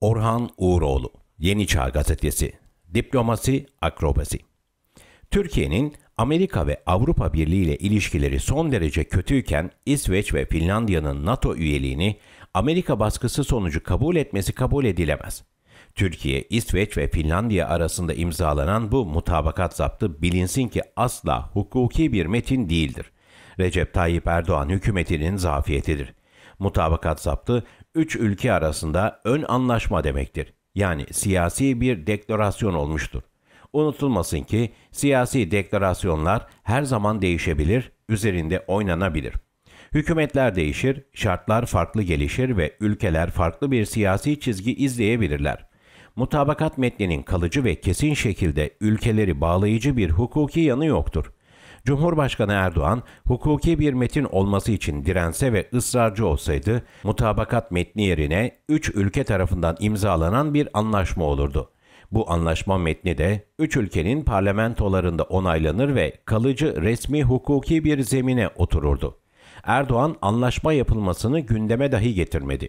Orhan Uğuroğlu, Yeni Çağ Gazetesi, Diplomasi Akrobasi. Türkiye'nin Amerika ve Avrupa Birliği ile ilişkileri son derece kötüyken İsveç ve Finlandiya'nın NATO üyeliğini Amerika baskısı sonucu kabul etmesi kabul edilemez. Türkiye, İsveç ve Finlandiya arasında imzalanan bu mutabakat zaptı bilinsin ki asla hukuki bir metin değildir. Recep Tayyip Erdoğan hükümetinin zafiyetidir. Mutabakat zaptı üç ülke arasında ön anlaşma demektir. Yani siyasi bir deklarasyon olmuştur. Unutulmasın ki siyasi deklarasyonlar her zaman değişebilir, üzerinde oynanabilir. Hükümetler değişir, şartlar farklı gelişir ve ülkeler farklı bir siyasi çizgi izleyebilirler. Mutabakat metninin kalıcı ve kesin şekilde ülkeleri bağlayıcı bir hukuki yanı yoktur. Cumhurbaşkanı Erdoğan, hukuki bir metin olması için dirense ve ısrarcı olsaydı, mutabakat metni yerine 3 ülke tarafından imzalanan bir anlaşma olurdu. Bu anlaşma metni de 3 ülkenin parlamentolarında onaylanır ve kalıcı resmi hukuki bir zemine otururdu. Erdoğan anlaşma yapılmasını gündeme dahi getirmedi.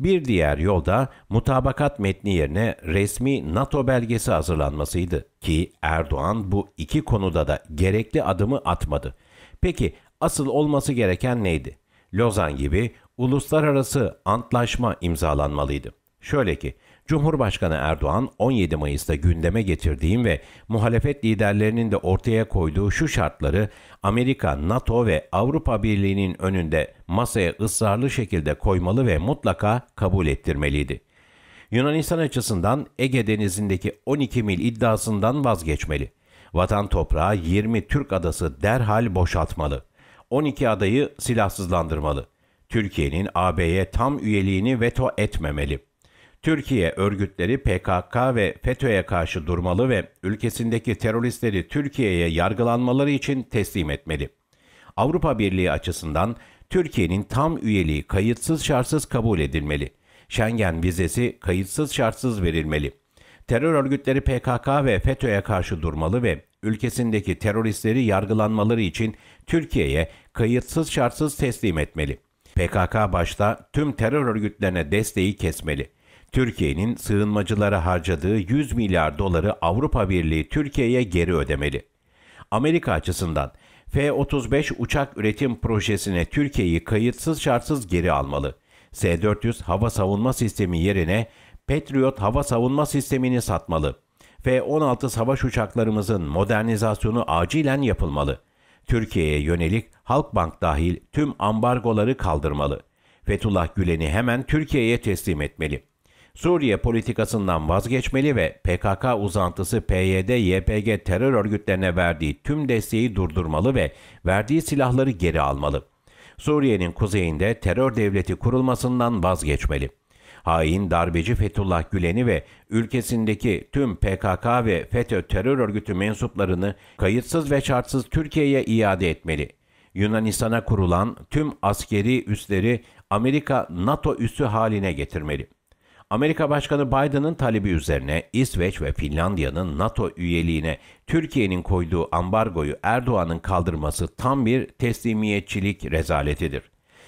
Bir diğer yol da mutabakat metni yerine resmi NATO belgesi hazırlanmasıydı ki Erdoğan bu iki konuda da gerekli adımı atmadı. Peki asıl olması gereken neydi? Lozan gibi uluslararası antlaşma imzalanmalıydı. Şöyle ki Cumhurbaşkanı Erdoğan 17 Mayıs'ta gündeme getirdiğim ve muhalefet liderlerinin de ortaya koyduğu şu şartları Amerika, NATO ve Avrupa Birliği'nin önünde masaya ısrarlı şekilde koymalı ve mutlaka kabul ettirmeliydi. Yunanistan açısından Ege Denizi'ndeki 12 mil iddiasından vazgeçmeli. Vatan toprağı 20 Türk adası derhal boşaltmalı. 12 adayı silahsızlandırmalı. Türkiye'nin AB'ye tam üyeliğini veto etmemeli.'' Türkiye örgütleri PKK ve FETÖ'ye karşı durmalı ve ülkesindeki teröristleri Türkiye'ye yargılanmaları için teslim etmeli. Avrupa Birliği açısından Türkiye'nin tam üyeliği kayıtsız şartsız kabul edilmeli. Schengen vizesi kayıtsız şartsız verilmeli. Terör örgütleri PKK ve FETÖ'ye karşı durmalı ve ülkesindeki teröristleri yargılanmaları için Türkiye'ye kayıtsız şartsız teslim etmeli. PKK başta tüm terör örgütlerine desteği kesmeli. Türkiye'nin sığınmacılara harcadığı 100 milyar doları Avrupa Birliği Türkiye'ye geri ödemeli. Amerika açısından F-35 uçak üretim projesine Türkiye'yi kayıtsız şartsız geri almalı. S-400 hava savunma sistemi yerine Patriot hava savunma sistemini satmalı. F-16 savaş uçaklarımızın modernizasyonu acilen yapılmalı. Türkiye'ye yönelik Halkbank dahil tüm ambargoları kaldırmalı. Fethullah Gülen'i hemen Türkiye'ye teslim etmeli. Suriye politikasından vazgeçmeli ve PKK uzantısı PYD-YPG terör örgütlerine verdiği tüm desteği durdurmalı ve verdiği silahları geri almalı. Suriye'nin kuzeyinde terör devleti kurulmasından vazgeçmeli. Hain darbeci Fethullah Gülen'i ve ülkesindeki tüm PKK ve FETÖ terör örgütü mensuplarını kayıtsız ve şartsız Türkiye'ye iade etmeli. Yunanistan'a kurulan tüm askeri üsleri Amerika NATO üssü haline getirmeli. Amerika Başkanı Biden'ın talebi üzerine İsveç ve Finlandiya'nın NATO üyeliğine Türkiye'nin koyduğu ambargoyu Erdoğan'ın kaldırması tam bir teslimiyetçilik rezaletidir.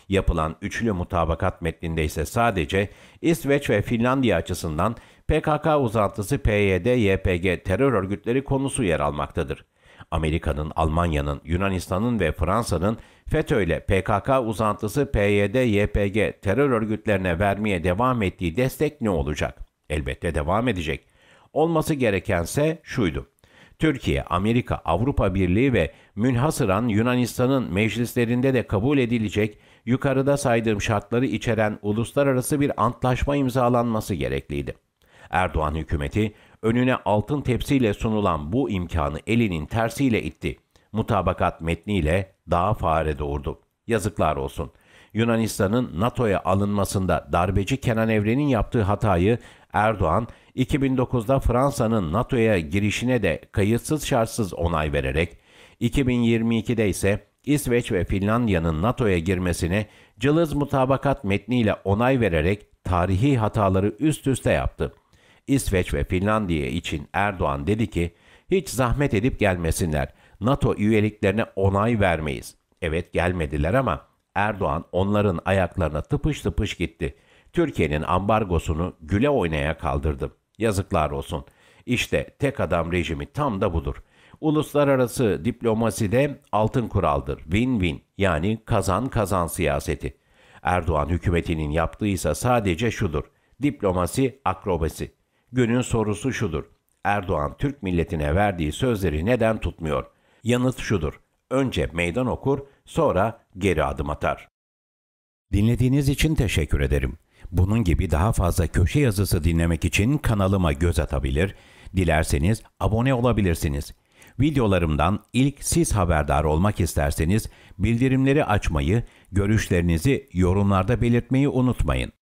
Yapılan üçlü mutabakat metninde ise sadece İsveç ve Finlandiya açısından PKK uzantısı PYD-YPG terör örgütleri konusu yer almaktadır. Amerika'nın, Almanya'nın, Yunanistan'ın ve Fransa'nın FETÖ ile PKK uzantısı PYD-YPG terör örgütlerine vermeye devam ettiği destek ne olacak? Elbette devam edecek. Olması gerekense şuydu. Türkiye, Amerika, Avrupa Birliği ve münhasıran Yunanistan'ın meclislerinde de kabul edilecek yukarıda saydığım şartları içeren uluslararası bir antlaşma imzalanması gerekliydi. Erdoğan hükümeti önüne altın tepsiyle sunulan bu imkanı elinin tersiyle itti. Mutabakat metniyle daha fare doğurdu. Yazıklar olsun. Yunanistan'ın NATO'ya alınmasında darbeci Kenan Evren'in yaptığı hatayı Erdoğan 2009'da Fransa'nın NATO'ya girişine de kayıtsız şartsız onay vererek 2022'de ise İsveç ve Finlandiya'nın NATO'ya girmesine cılız mutabakat metniyle onay vererek tarihi hataları üst üste yaptı. İsveç ve Finlandiya için Erdoğan dedi ki hiç zahmet edip gelmesinler. NATO üyeliklerine onay vermeyiz. Evet gelmediler ama Erdoğan onların ayaklarına tıpış tıpış gitti. Türkiye'nin ambargosunu güle oynaya kaldırdı. Yazıklar olsun. İşte tek adam rejimi tam da budur. Uluslararası diplomasi de altın kuraldır. Win-win yani kazan kazan siyaseti. Erdoğan hükümetinin yaptığı ise sadece şudur. Diplomasi akrobasi. Günün sorusu şudur. Erdoğan Türk milletine verdiği sözleri neden tutmuyor? Yanıt şudur. Önce meydan okur, sonra geri adım atar. Dinlediğiniz için teşekkür ederim. Bunun gibi daha fazla köşe yazısı dinlemek için kanalıma göz atabilir, dilerseniz abone olabilirsiniz. Videolarımdan ilk siz haberdar olmak isterseniz bildirimleri açmayı, görüşlerinizi yorumlarda belirtmeyi unutmayın.